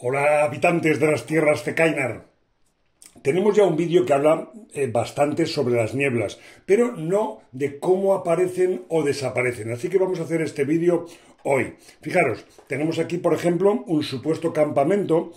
Hola habitantes de las tierras de Kainar. Tenemos ya un vídeo que habla eh, bastante sobre las nieblas, pero no de cómo aparecen o desaparecen. Así que vamos a hacer este vídeo hoy. Fijaros, tenemos aquí, por ejemplo, un supuesto campamento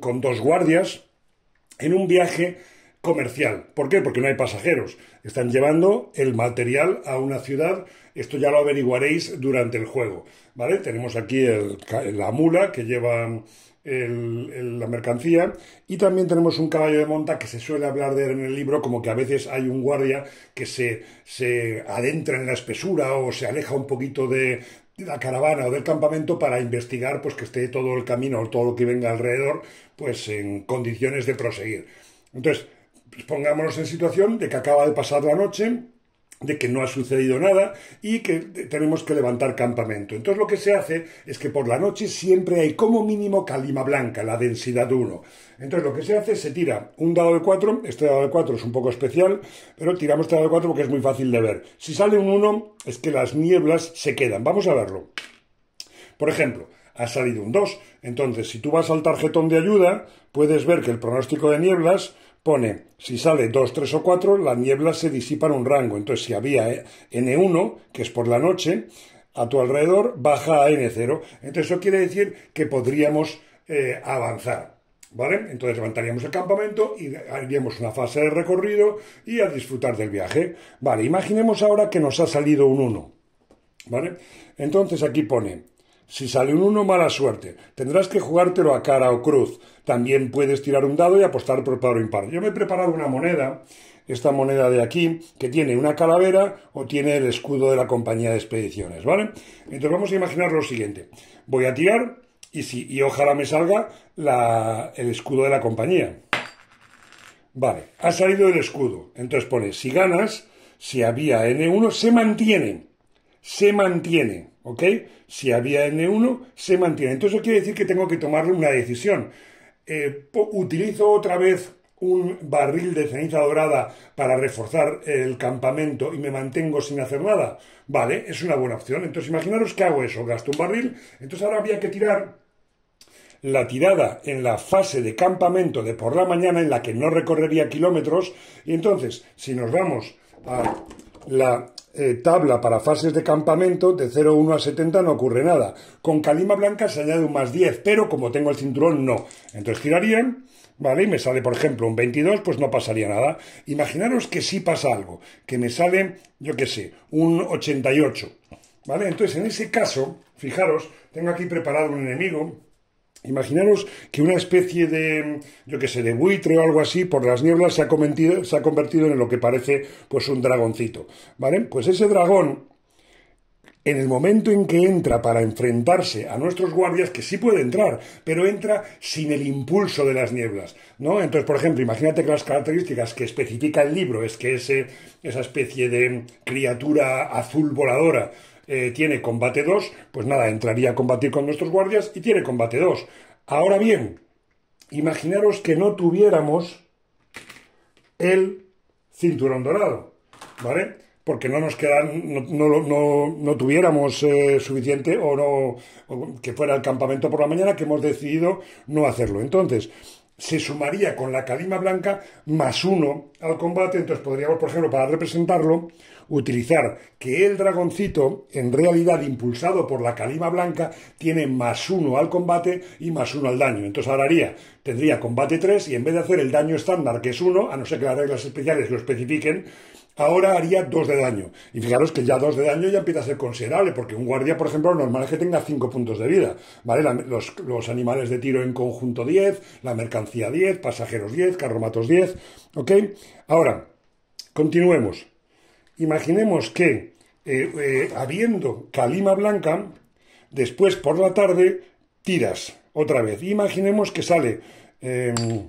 con dos guardias en un viaje comercial. ¿Por qué? Porque no hay pasajeros. Están llevando el material a una ciudad. Esto ya lo averiguaréis durante el juego. ¿Vale? Tenemos aquí la mula que lleva la mercancía. Y también tenemos un caballo de monta que se suele hablar de en el libro, como que a veces hay un guardia que se, adentra en la espesura o se aleja un poquito de, de la caravana o del campamento para investigar pues que esté todo el camino o todo lo que venga alrededor pues en condiciones de proseguir. Entonces, pongámonos en situación de que acaba de pasar la noche, de que no ha sucedido nada y que tenemos que levantar campamento. Entonces lo que se hace es que por la noche siempre hay como mínimo calima blanca, la densidad 1. Entonces lo que se hace es se tira un dado de 4, este dado de 4 es un poco especial, pero tiramos este dado de 4 porque es muy fácil de ver. Si sale un 1 es que las nieblas se quedan, vamos a verlo. Por ejemplo, ha salido un 2, entonces si tú vas al tarjetón de ayuda puedes ver que el pronóstico de nieblas pone, si sale 2, 3 o 4, la niebla se disipa en un rango. Entonces, si había eh, N1, que es por la noche, a tu alrededor baja a N0. Entonces, eso quiere decir que podríamos eh, avanzar. ¿Vale? Entonces levantaríamos el campamento y haríamos una fase de recorrido y a disfrutar del viaje. Vale, imaginemos ahora que nos ha salido un 1. ¿Vale? Entonces aquí pone si sale un 1, mala suerte. Tendrás que jugártelo a cara o cruz. También puedes tirar un dado y apostar por par o impar. Yo me he preparado una moneda, esta moneda de aquí, que tiene una calavera o tiene el escudo de la compañía de expediciones, ¿vale? Entonces vamos a imaginar lo siguiente. Voy a tirar y, si, ojalá me salga el escudo de la compañía. Vale, ha salido el escudo. Entonces pone, si ganas, si había N1, se mantiene. Se mantiene. ¿ok? Si había N1, se mantiene. Entonces eso quiere decir que tengo que tomar una decisión. Eh, utilizo otra vez un barril de ceniza dorada para reforzar el campamento y me mantengo sin hacer nada. Vale, es una buena opción. Entonces imaginaros que hago eso, gasto un barril, entonces ahora había que tirar la tirada en la fase de campamento de por la mañana en la que no recorrería kilómetros y entonces si nos vamos a la eh, tabla para fases de campamento, de 0,1 a 70 no ocurre nada. Con calima blanca se añade un más 10, pero como tengo el cinturón, no. Entonces giraría, ¿vale? Y me sale, por ejemplo, un 22, pues no pasaría nada. Imaginaros que sí pasa algo, que me sale, yo que sé, un 88, ¿vale? Entonces, en ese caso, fijaros, tengo aquí preparado un enemigo, Imaginaros que una especie de, yo qué sé, de buitre o algo así, por las nieblas se ha, convertido, en lo que parece pues un dragoncito, ¿vale? Pues ese dragón, en el momento en que entra para enfrentarse a nuestros guardias, que sí puede entrar, pero entra sin el impulso de las nieblas, ¿no? Entonces, por ejemplo, imagínate que las características que especifica el libro es que esa especie de criatura azul voladora, eh, tiene combate 2, pues nada, entraría a combatir con nuestros guardias y tiene combate 2. Ahora bien, imaginaros que no tuviéramos el cinturón dorado, ¿vale? Porque no nos quedan, no, no, no, tuviéramos eh, suficiente o no que fuera el campamento por la mañana que hemos decidido no hacerlo. Entonces, se sumaría con la calima blanca más uno al combate, entonces podríamos, por ejemplo, para representarlo, utilizar que el dragoncito, en realidad impulsado por la calima blanca, tiene más uno al combate y más uno al daño. Entonces ahora tendría combate 3 y en vez de hacer el daño estándar, que es uno a no ser que las reglas especiales lo especifiquen, ahora haría 2 de daño. Y fijaros que ya dos de daño ya empieza a ser considerable, porque un guardia, por ejemplo, lo normal es que tenga 5 puntos de vida, ¿vale? los, animales de tiro en conjunto 10, la mercancía 10, pasajeros 10, carromatos 10, ¿ok? Ahora, continuemos. Imaginemos que, eh, eh, habiendo calima blanca, después por la tarde tiras otra vez. Imaginemos que sale em,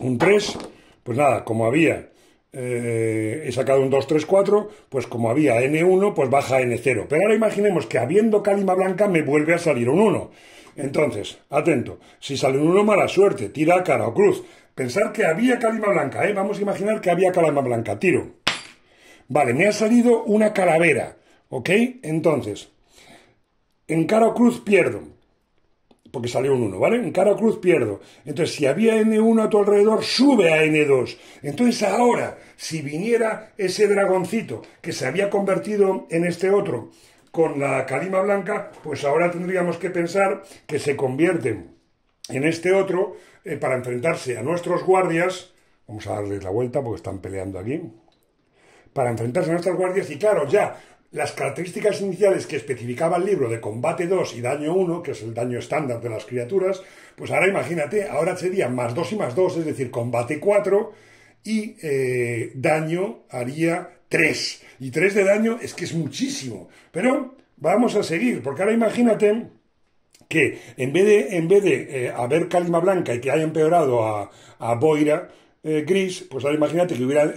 un 3, pues nada, como había eh, he sacado un 2, 3, 4, pues como había N1, pues baja N0. Pero ahora imaginemos que habiendo calima blanca me vuelve a salir un 1. Entonces, atento, si sale un 1, mala suerte, tira cara o cruz. Pensar que había calima blanca, ¿eh? Vamos a imaginar que había calima blanca, tiro. Vale, me ha salido una calavera, ¿ok? Entonces, en cara o cruz pierdo, porque salió un 1, ¿vale? En cara cruz pierdo. Entonces, si había N1 a tu alrededor, sube a N2. Entonces, ahora, si viniera ese dragoncito que se había convertido en este otro con la calima blanca, pues ahora tendríamos que pensar que se convierten en este otro eh, para enfrentarse a nuestros guardias. Vamos a darles la vuelta porque están peleando aquí para enfrentarse a nuestras guardias y claro, ya las características iniciales que especificaba el libro de combate 2 y daño 1, que es el daño estándar de las criaturas, pues ahora imagínate, ahora sería más 2 y más 2, es decir, combate 4 y eh, daño haría 3. Y 3 de daño es que es muchísimo. Pero vamos a seguir, porque ahora imagínate que en vez de, en vez de eh, haber cálima blanca y que haya empeorado a Boira, eh, gris, pues ahora imagínate que hubiera,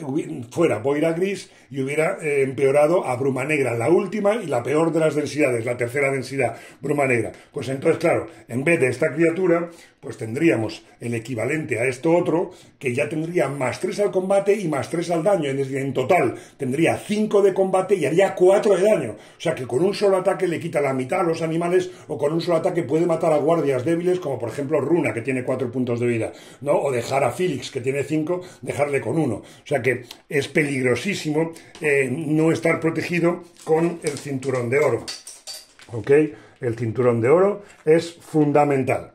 fuera boira gris y hubiera eh, empeorado a bruma negra, la última y la peor de las densidades, la tercera densidad, bruma negra. Pues entonces, claro, en vez de esta criatura, pues tendríamos el equivalente a esto otro, que ya tendría más 3 al combate y más 3 al daño. en total tendría 5 de combate y haría 4 de daño. O sea que con un solo ataque le quita la mitad a los animales o con un solo ataque puede matar a guardias débiles, como por ejemplo Runa, que tiene 4 puntos de vida, ¿no? O dejar a Felix que tiene 5, dejarle con 1. O sea que es peligrosísimo eh, no estar protegido con el cinturón de oro. ¿Ok? El cinturón de oro es fundamental.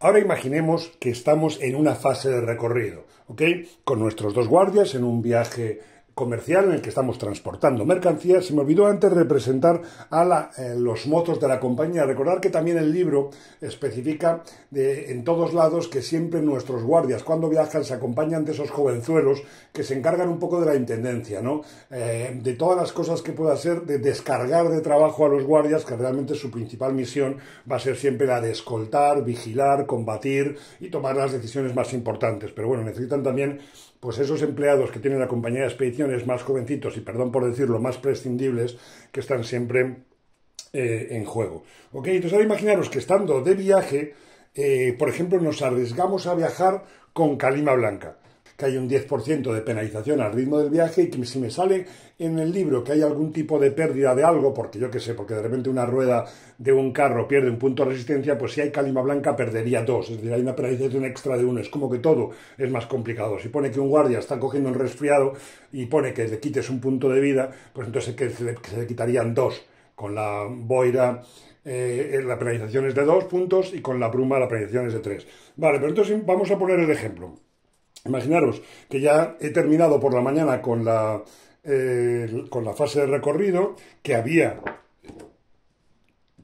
Ahora imaginemos que estamos en una fase de recorrido, ¿ok? Con nuestros dos guardias en un viaje comercial en el que estamos transportando mercancías. Se me olvidó antes representar a eh, los motos de la compañía. Recordar que también el libro especifica de, en todos lados que siempre nuestros guardias cuando viajan se acompañan de esos jovenzuelos que se encargan un poco de la intendencia, eh, de todas las cosas que pueda ser de descargar de trabajo a los guardias, que realmente su principal misión va a ser siempre la de escoltar, vigilar, combatir y tomar las decisiones más importantes. Pero bueno, necesitan también pues, esos empleados que tienen la compañía de expedición más jovencitos y, perdón por decirlo, más prescindibles que están siempre eh, en juego. ¿Ok? Entonces ahora imaginaros que estando de viaje, eh, por ejemplo, nos arriesgamos a viajar con calima blanca que hay un 10% de penalización al ritmo del viaje y que si me sale en el libro que hay algún tipo de pérdida de algo, porque yo qué sé, porque de repente una rueda de un carro pierde un punto de resistencia, pues si hay calima blanca perdería dos, es decir, hay una penalización extra de uno, es como que todo es más complicado. Si pone que un guardia está cogiendo un resfriado y pone que le quites un punto de vida, pues entonces que se le, quitarían dos con la boira eh, eh, la penalización es de dos puntos y con la bruma la penalización es de tres. Vale, pero entonces vamos a poner el ejemplo. Imaginaros que ya he terminado por la mañana eh, con la, fase de recorrido, que había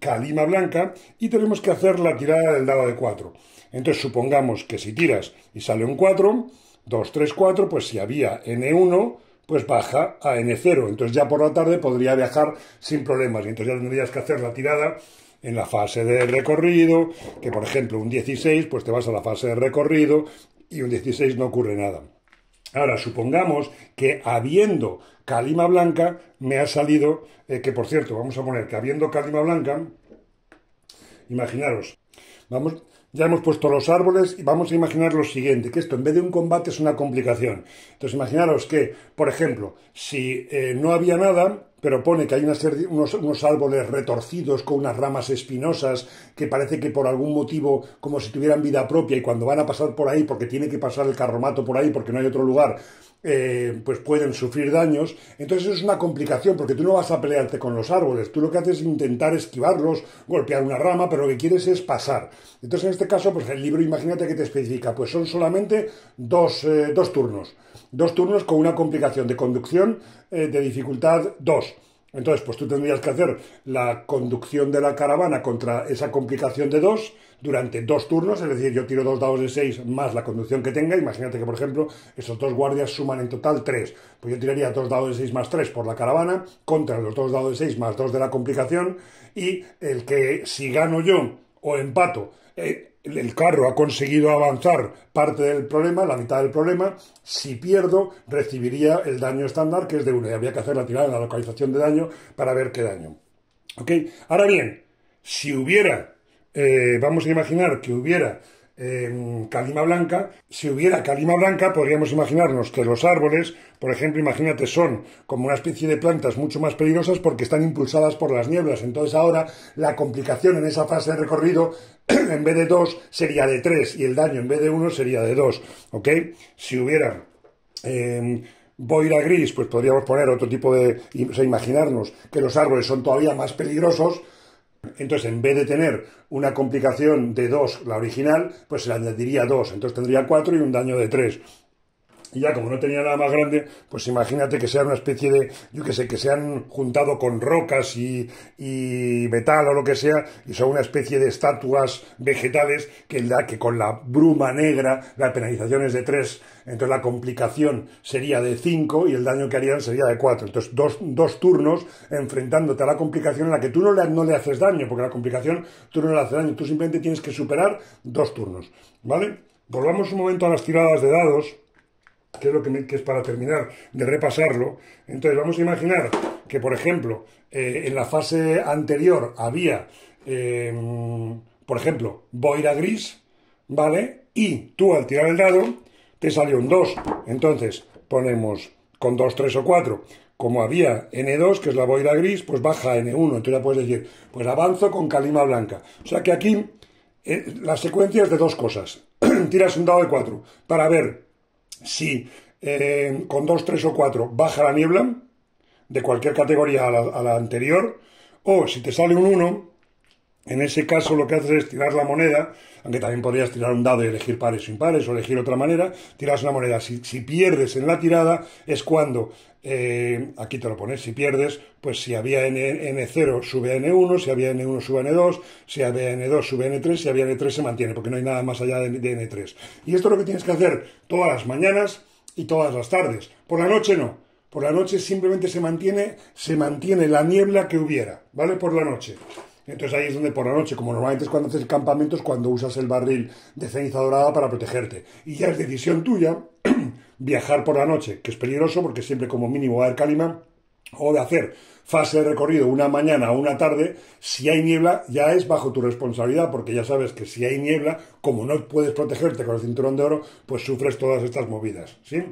calima blanca y tenemos que hacer la tirada del dado de 4. Entonces supongamos que si tiras y sale un 4, 2, 3, 4, pues si había N1, pues baja a N0. Entonces ya por la tarde podría viajar sin problemas. Y entonces ya tendrías que hacer la tirada en la fase de recorrido, que por ejemplo un 16, pues te vas a la fase de recorrido, y un 16 no ocurre nada. Ahora, supongamos que habiendo calima blanca, me ha salido, eh, que por cierto, vamos a poner que habiendo calima blanca, Imaginaros, vamos, ya hemos puesto los árboles y vamos a imaginar lo siguiente, que esto en vez de un combate es una complicación. Entonces imaginaros que, por ejemplo, si eh, no había nada, pero pone que hay unos, unos, árboles retorcidos con unas ramas espinosas que parece que por algún motivo como si tuvieran vida propia y cuando van a pasar por ahí porque tiene que pasar el carromato por ahí porque no hay otro lugar eh, pues pueden sufrir daños. Entonces es una complicación porque tú no vas a pelearte con los árboles, tú lo que haces es intentar esquivarlos, golpear una rama, pero lo que quieres es pasar. Entonces en este caso, pues el libro imagínate que te especifica, pues son solamente dos, eh, turnos, dos turnos con una complicación de conducción eh, de dificultad 2 entonces, pues tú tendrías que hacer la conducción de la caravana contra esa complicación de dos durante dos turnos, es decir, yo tiro dos dados de seis más la conducción que tenga. Imagínate que, por ejemplo, esos dos guardias suman en total tres. Pues yo tiraría dos dados de seis más tres por la caravana contra los dos dados de seis más dos de la complicación y el que si gano yo o empato... Eh, el carro ha conseguido avanzar parte del problema, la mitad del problema. Si pierdo, recibiría el daño estándar, que es de 1. Y habría que hacer la tirada en la localización de daño para ver qué daño. ¿Ok? Ahora bien, si hubiera, eh, vamos a imaginar que hubiera calima blanca. Si hubiera calima blanca, podríamos imaginarnos que los árboles, por ejemplo, imagínate, son como una especie de plantas mucho más peligrosas porque están impulsadas por las nieblas. Entonces ahora la complicación en esa fase de recorrido, en vez de dos, sería de tres y el daño en vez de uno sería de dos. ¿Ok? Si hubiera... Em, boira gris, pues podríamos poner otro tipo de, imaginarnos que los árboles son todavía más peligrosos, entonces, en vez de tener una complicación de 2, la original, pues se le añadiría 2. Entonces tendría 4 y un daño de 3. Y ya como no tenía nada más grande, pues imagínate que sea una especie de, yo que sé, que se han juntado con rocas y, y metal o lo que sea, y son una especie de estatuas vegetales que, la, que con la bruma negra, la penalización es de 3, entonces la complicación sería de 5 y el daño que harían sería de 4. Entonces dos, dos, turnos enfrentándote a la complicación en la que tú no le, no le haces daño, porque la complicación tú no le haces daño, tú simplemente tienes que superar dos turnos, ¿vale? Volvamos un momento a las tiradas de dados que es, lo que, es para terminar de repasarlo. Entonces, vamos a imaginar que, por ejemplo, eh, en la fase anterior había, eh, por ejemplo, boira gris, ¿vale? Y tú al tirar el dado te salió un 2. Entonces, ponemos con 2, 3 o 4. Como había N2, que es la boira gris, pues baja N1. Entonces ya puedes decir, pues avanzo con calima blanca. O sea que aquí eh, la secuencia es de dos cosas. Tiras un dado de 4 para ver si eh, con 2, 3 o 4 baja la niebla de cualquier categoría a la anterior, o si te sale un 1... En ese caso lo que haces es tirar la moneda, aunque también podrías tirar un dado y elegir pares o impares o elegir otra manera, tiras una moneda. Si, pierdes en la tirada es cuando, eh, aquí te lo pones, si pierdes, pues si había N, 0 sube N1, si había N1 sube N2, si había N2 sube N3, si había N3 se mantiene, porque no hay nada más allá de, N3. Y esto es lo que tienes que hacer todas las mañanas y todas las tardes. Por la noche no, por la noche simplemente se mantiene, se mantiene la niebla que hubiera, ¿vale? Por la noche. Entonces ahí es donde por la noche, como normalmente es cuando haces campamentos, cuando usas el barril de ceniza dorada para protegerte. Y ya es decisión tuya viajar por la noche, que es peligroso porque siempre como mínimo va a haber calima, o de hacer fase de recorrido una mañana o una tarde, si hay niebla ya es bajo tu responsabilidad, porque ya sabes que si hay niebla, como no puedes protegerte con el cinturón de oro, pues sufres todas estas movidas, ¿sí?